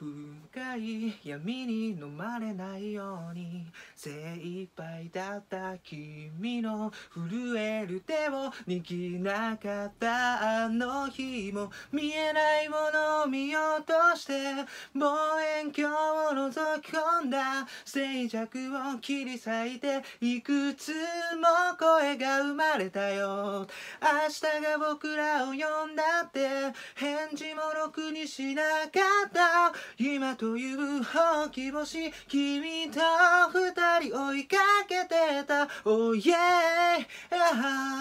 深い闇に飲まれないように精一杯だった君の震える手を握らなかったあの日も見えないものを見ようとして望遠鏡を覗き込んだ静寂を切り裂いていくつも声が生まれたよ明日が僕らを呼んだって返事もろくにしなかった今というほう星君と二人追いかけてた Oh yeah